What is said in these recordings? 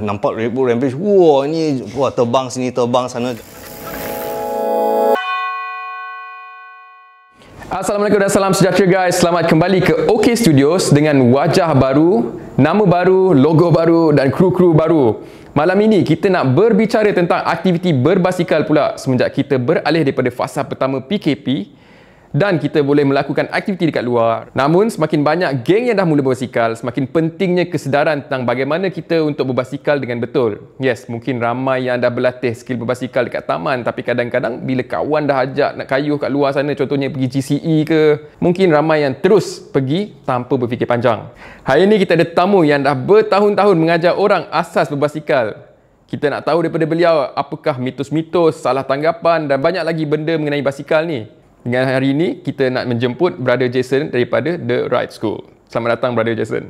nampak Red Bull Rampage wah ni wah terbang sini terbang sana Assalamualaikum dan salam sejahtera guys selamat kembali ke OK Studios dengan wajah baru nama baru logo baru dan kru-kru baru Malam ini kita nak berbicara tentang aktiviti berbasikal pula semenjak kita beralih daripada fasa pertama PKP dan kita boleh melakukan aktiviti dekat luar. Namun semakin banyak geng yang dah mula berbasikal, semakin pentingnya kesedaran tentang bagaimana kita untuk berbasikal dengan betul. Yes, mungkin ramai yang dah berlatih skill berbasikal dekat taman tapi kadang-kadang bila kawan dah ajak nak kayuh kat luar sana contohnya pergi GCE ke, mungkin ramai yang terus pergi tanpa berfikir panjang. Hari ini kita ada tamu yang dah bertahun-tahun mengajar orang asas berbasikal. Kita nak tahu daripada beliau apakah mitos-mitos, salah tanggapan dan banyak lagi benda mengenai basikal ni. Dengan hari ini kita nak menjemput Brother Jason daripada The Right School. Selamat datang Brother Jason.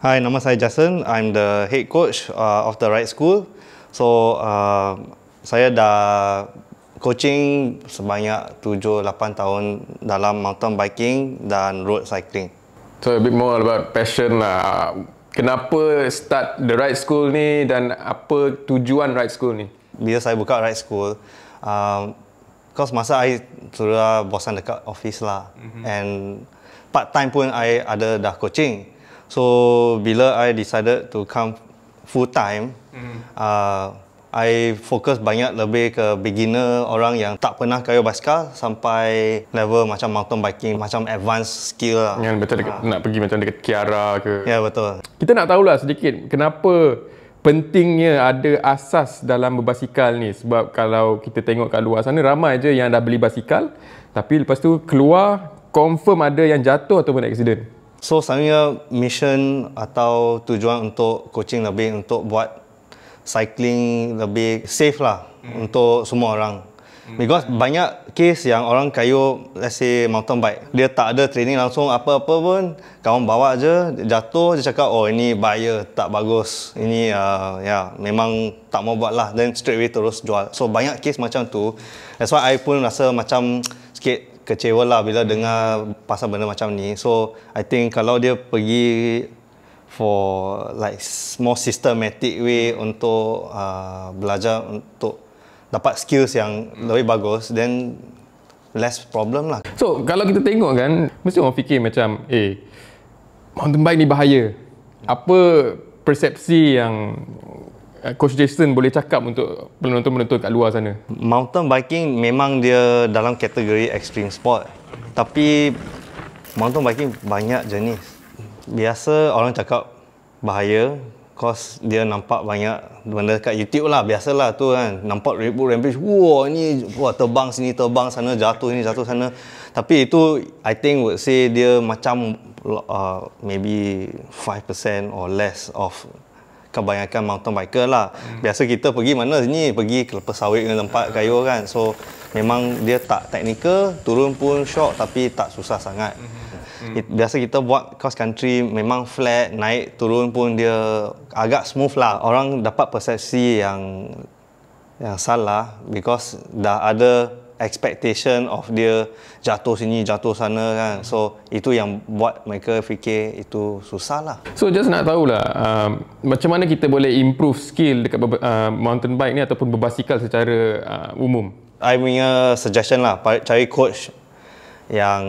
Hai, nama saya Jason. I'm the head coach uh, of The Right School. So, uh, saya dah coaching sebanyak 7-8 tahun dalam mountain biking dan road cycling. So, a bit more about passion lah. Kenapa start The Right School ni dan apa tujuan Right School ni? Bila saya buka Right School, uh, Cause masa I sudah bosan dekat office lah mm-hmm. And part time pun I ada dah coaching So bila I decided to come full time mm-hmm. uh, I fokus banyak lebih ke beginner Orang yang tak pernah kayuh basikal Sampai level macam mountain biking Macam advanced skill lah Yang betul uh. Ah. nak pergi macam dekat Kiara ke Ya yeah, betul Kita nak tahu lah sedikit kenapa pentingnya ada asas dalam berbasikal ni sebab kalau kita tengok kat luar sana ramai je yang dah beli basikal tapi lepas tu keluar confirm ada yang jatuh ataupun accident so sebenarnya mission atau tujuan untuk coaching lebih untuk buat cycling lebih safe lah hmm. untuk semua orang Hmm. Because hmm. banyak case yang orang kayu let's say mountain bike dia tak ada training langsung apa-apa pun kawan bawa je jatuh dia cakap oh ini bahaya tak bagus ini uh, ya yeah, memang tak mau buat lah then straight away terus jual so banyak case macam tu that's why I pun rasa macam sikit kecewa lah bila dengar pasal benda macam ni so I think kalau dia pergi for like more systematic way untuk uh, belajar untuk dapat skills yang hmm. lebih bagus then less problem lah so kalau kita tengok kan mesti orang fikir macam eh mountain bike ni bahaya apa persepsi yang eh, Coach Jason boleh cakap untuk penonton-penonton kat luar sana mountain biking memang dia dalam kategori extreme sport tapi mountain biking banyak jenis biasa orang cakap bahaya course dia nampak banyak benda kat YouTube lah biasalah tu kan nampak Red Bull Rampage wah ni wah terbang sini terbang sana jatuh ini jatuh sana tapi itu I think would say dia macam uh, maybe 5% or less of kebanyakan mountain biker lah hmm. biasa kita pergi mana sini pergi kelapa sawit ke tempat kayu ah. kan so memang dia tak teknikal turun pun shock, tapi tak susah sangat hmm hmm. biasa kita buat cross country memang flat naik turun pun dia agak smooth lah orang dapat persepsi yang yang salah because dah ada expectation of dia jatuh sini jatuh sana kan so itu yang buat mereka fikir itu susah lah so just nak tahulah uh, um, macam mana kita boleh improve skill dekat uh, mountain bike ni ataupun berbasikal secara uh, umum I punya suggestion lah cari coach yang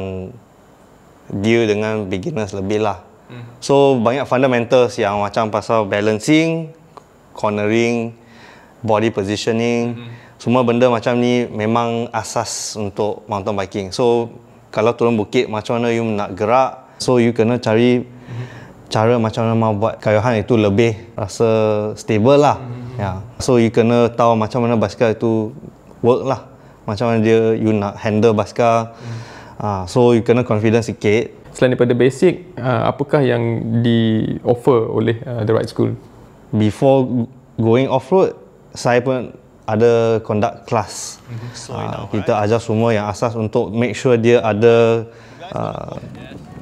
dia dengan beginners lebih lah. Hmm. So banyak fundamentals yang macam pasal balancing, cornering, body positioning, hmm. semua benda macam ni memang asas untuk mountain biking. So kalau turun bukit macam mana you nak gerak, so you kena cari hmm. cara macam mana mau buat kayuhan itu lebih rasa stable lah. Hmm. Yeah. So you kena tahu macam mana basikal itu work lah. Macam mana dia you nak handle basikal. Hmm. Ah, so you kena confident sikit. Selain daripada basic, uh, apakah yang di offer oleh uh, the right school? Before going off road, saya pun ada conduct class. Uh, kita ajar semua yang asas untuk make sure dia ada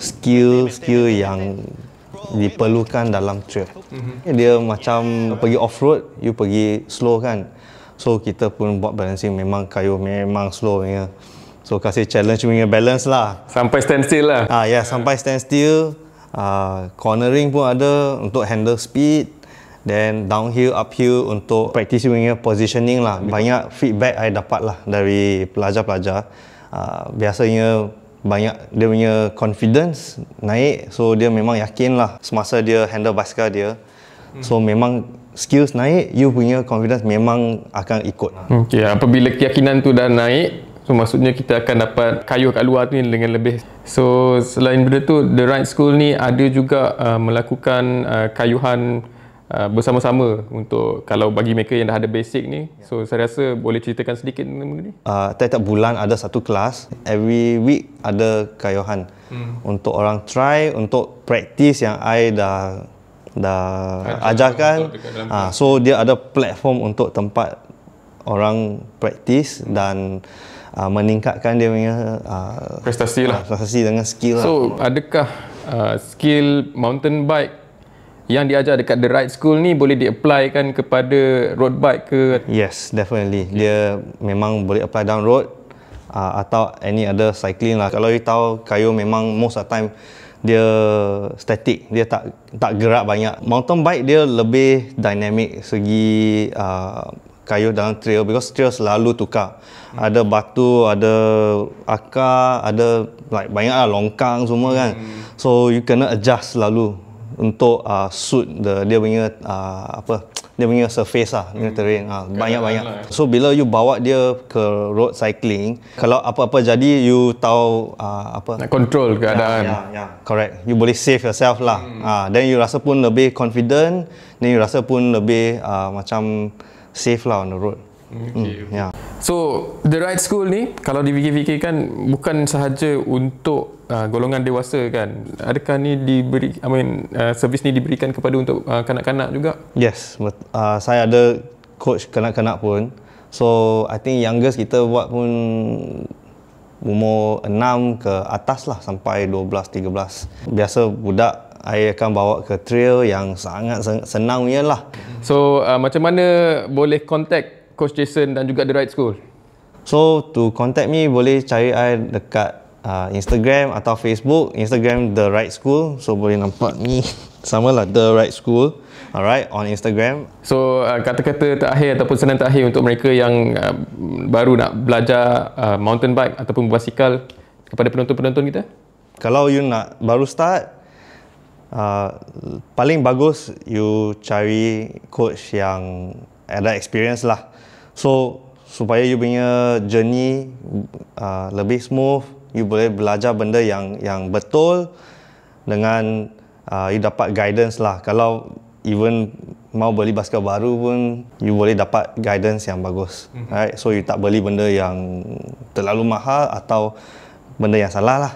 skill-skill yang diperlukan dalam trail. Mhm. Dia macam pergi off road, you pergi slow kan. So kita pun buat balancing memang kayu memang slow ya. Yeah. So kasih challenge punya balance lah. Sampai standstill lah. Ah ya, yeah, sampai standstill. Ah uh, cornering pun ada untuk handle speed. Then downhill, uphill untuk practice punya positioning lah. Banyak feedback saya dapat lah dari pelajar-pelajar. Uh, biasanya banyak dia punya confidence naik. So dia memang yakin lah semasa dia handle basikal dia. So memang skills naik, you punya confidence memang akan ikut. Okay, apabila keyakinan tu dah naik, So maksudnya kita akan dapat kayuh kat luar tu ni dengan lebih. So selain benda tu, The Right School ni ada juga uh, melakukan uh, kayuhan uh, bersama-sama untuk kalau bagi mereka yang dah ada basic ni. Ya. So saya rasa boleh ceritakan sedikit benda ni. Setiap uh, bulan ada satu kelas, every week ada kayuhan hmm. untuk orang try, untuk practice yang I dah dah Ajar ajarkan. Uh, so dia ada platform untuk tempat orang praktis hmm. dan uh, meningkatkan dia punya uh, prestasi lah uh, prestasi dengan skill so, lah so adakah uh, skill mountain bike yang diajar dekat the ride school ni boleh diapplykan kepada road bike ke yes definitely okay. dia memang boleh apply down road uh, atau any other cycling lah kalau you tahu kayu memang most of the time dia static dia tak tak gerak banyak mountain bike dia lebih dynamic segi uh, kayu dalam trail because trail selalu tukar. Hmm. Ada batu, ada akar, ada like banyak lah longkang semua kan. Hmm. So you kena adjust selalu untuk uh, suit the dia punya uh, apa dia punya surface lah, hmm. terrain ah banyak-banyak. Lah. Ya. So bila you bawa dia ke road cycling, kalau apa-apa jadi you tahu uh, apa nak control keadaan. Ya, ya, ya. correct. You boleh save yourself lah. hmm. ha, then you rasa pun lebih confident, then you rasa pun lebih uh, macam safe lah on the road. Okay. Mm, yeah. Ya. So the right school ni kalau difikir-fikirkan bukan sahaja untuk uh, golongan dewasa kan. Adakah ni diberi I mean uh, ah, servis ni diberikan kepada untuk uh, kanak-kanak juga? Yes, uh, saya ada coach kanak-kanak pun. So I think youngest kita buat pun umur 6 ke atas lah sampai 12 13. Biasa budak saya akan bawa ke trail yang sangat senang ni lah. So uh, macam mana boleh contact Coach Jason dan juga The Right School? So to contact me boleh cari saya dekat uh, Instagram atau Facebook. Instagram The Right School. So boleh nampak ni. Sama lah The Right School. Alright, on Instagram. So uh, kata-kata terakhir ataupun senan terakhir untuk mereka yang uh, baru nak belajar uh, mountain bike ataupun basikal kepada penonton-penonton kita? Kalau you nak baru start, uh, paling bagus you cari coach yang ada experience lah. So supaya you punya journey uh, lebih smooth, you boleh belajar benda yang yang betul dengan uh, you dapat guidance lah. Kalau even mau beli basket baru pun you boleh dapat guidance yang bagus. Mm-hmm. Right? So you tak beli benda yang terlalu mahal atau benda yang salah lah.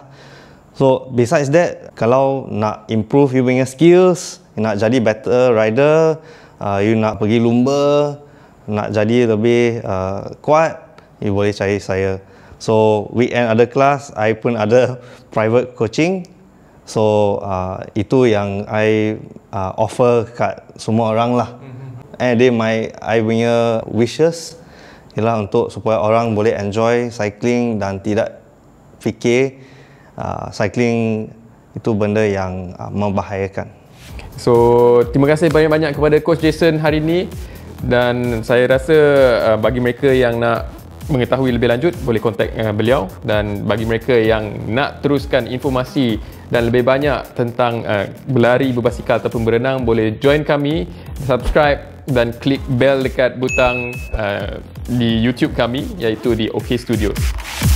So besides that, kalau nak improve you punya skills, nak jadi better rider, uh, you nak pergi lumba, nak jadi lebih uh, kuat, you boleh cari saya. So weekend ada kelas, I pun ada private coaching. So uh, itu yang I uh, offer kat semua orang lah. Mm-hmm. And then my I punya wishes ialah untuk supaya orang boleh enjoy cycling dan tidak fikir uh, cycling itu benda yang uh, membahayakan. So, terima kasih banyak-banyak kepada coach Jason hari ini dan saya rasa uh, bagi mereka yang nak mengetahui lebih lanjut boleh kontak uh, beliau dan bagi mereka yang nak teruskan informasi dan lebih banyak tentang uh, berlari berbasikal ataupun berenang boleh join kami subscribe dan klik bell dekat butang uh, di YouTube kami iaitu di OK Studios.